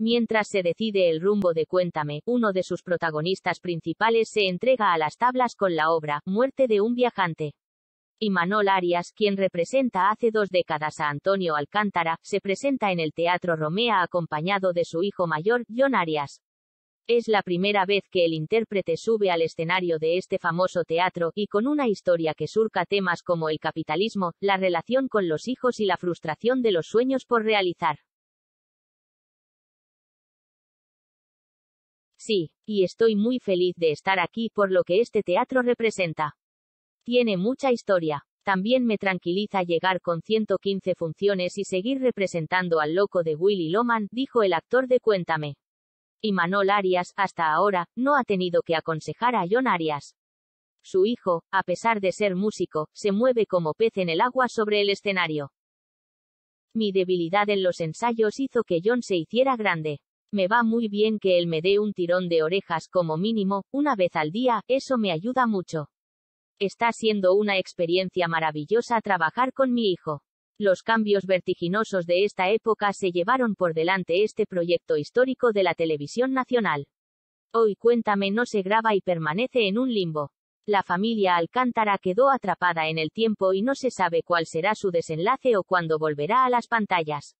Mientras se decide el rumbo de Cuéntame, uno de sus protagonistas principales se entrega a las tablas con la obra, Muerte de un viajante. Y Manol Arias, quien representa hace dos décadas a Antonio Alcántara, se presenta en el Teatro Romea acompañado de su hijo mayor, John Arias. Es la primera vez que el intérprete sube al escenario de este famoso teatro, y con una historia que surca temas como el capitalismo, la relación con los hijos y la frustración de los sueños por realizar. Sí, y estoy muy feliz de estar aquí por lo que este teatro representa. Tiene mucha historia. También me tranquiliza llegar con 115 funciones y seguir representando al loco de Willy Loman, dijo el actor de Cuéntame. Y Manol Arias, hasta ahora, no ha tenido que aconsejar a John Arias. Su hijo, a pesar de ser músico, se mueve como pez en el agua sobre el escenario. Mi debilidad en los ensayos hizo que John se hiciera grande. Me va muy bien que él me dé un tirón de orejas como mínimo, una vez al día, eso me ayuda mucho. Está siendo una experiencia maravillosa trabajar con mi hijo. Los cambios vertiginosos de esta época se llevaron por delante este proyecto histórico de la televisión nacional. Hoy Cuéntame no se graba y permanece en un limbo. La familia Alcántara quedó atrapada en el tiempo y no se sabe cuál será su desenlace o cuándo volverá a las pantallas.